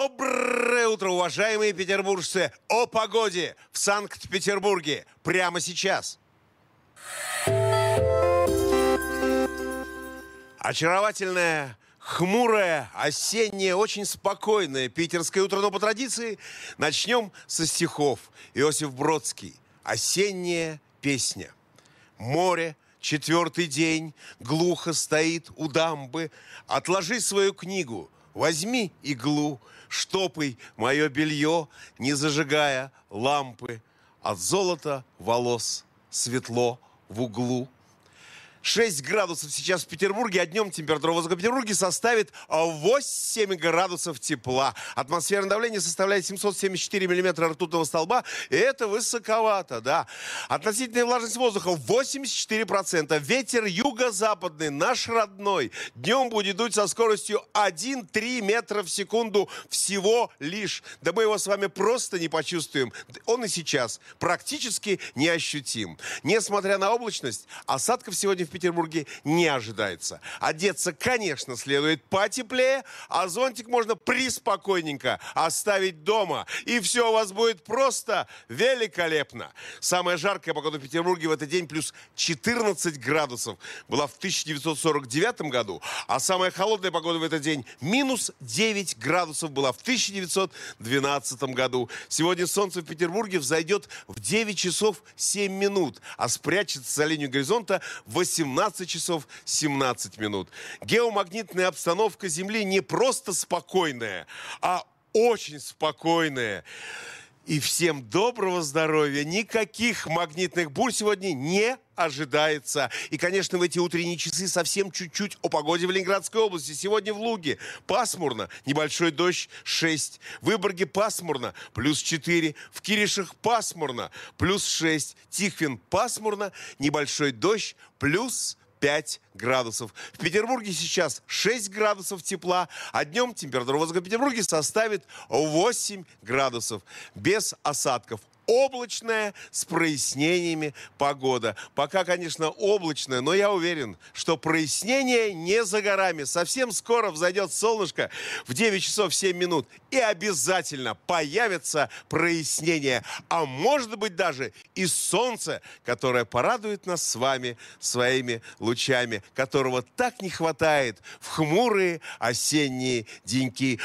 Доброе утро, уважаемые петербуржцы! О погоде в Санкт-Петербурге прямо сейчас! Очаровательное, хмурое, осеннее, очень спокойное питерское утро. Но по традиции начнем со стихов. Иосиф Бродский. «Осенняя песня». Море, четвертый день, глухо стоит у дамбы. Отложи свою книгу, Возьми иглу, штопай мое белье, не зажигая лампы. От золота волос светло в углу. 6 градусов сейчас в Петербурге, а днем температура воздуха в Петербурге составит 8 а, градусов тепла. Атмосферное давление составляет 774 миллиметра ртутного столба, и это высоковато, да. Относительная влажность воздуха 84%. Ветер юго-западный, наш родной, днем будет дуть со скоростью 1-3 метра в секунду всего лишь. Да мы его с вами просто не почувствуем. Он и сейчас практически неощутим. Несмотря на облачность, осадков сегодня в Петербурге не ожидается. Одеться, конечно, следует потеплее, а зонтик можно приспокойненько оставить дома. И все у вас будет просто великолепно. Самая жаркая погода в Петербурге в этот день плюс 14 градусов была в 1949 году, а самая холодная погода в этот день минус 9 градусов была в 1912 году. Сегодня солнце в Петербурге взойдет в 9 часов 7 минут, а спрячется за линию горизонта в 18 17 часов 17 минут. Геомагнитная обстановка Земли не просто спокойная, а очень спокойная. И всем доброго здоровья. Никаких магнитных бурь сегодня не ожидается. И, конечно, в эти утренние часы совсем чуть-чуть о погоде в Ленинградской области. Сегодня в Луге пасмурно, небольшой дождь 6. В Выборге пасмурно, плюс 4. В Киришах пасмурно, плюс 6. Тихвин пасмурно, небольшой дождь, плюс 5 градусов. В Петербурге сейчас 6 градусов тепла, а днем температура воздуха в Петербурге составит 8 градусов. Без осадков облачная с прояснениями погода. Пока, конечно, облачная, но я уверен, что прояснение не за горами. Совсем скоро взойдет солнышко в 9 часов 7 минут. И обязательно появится прояснение. А может быть даже и солнце, которое порадует нас с вами своими лучами, которого так не хватает в хмурые осенние деньки.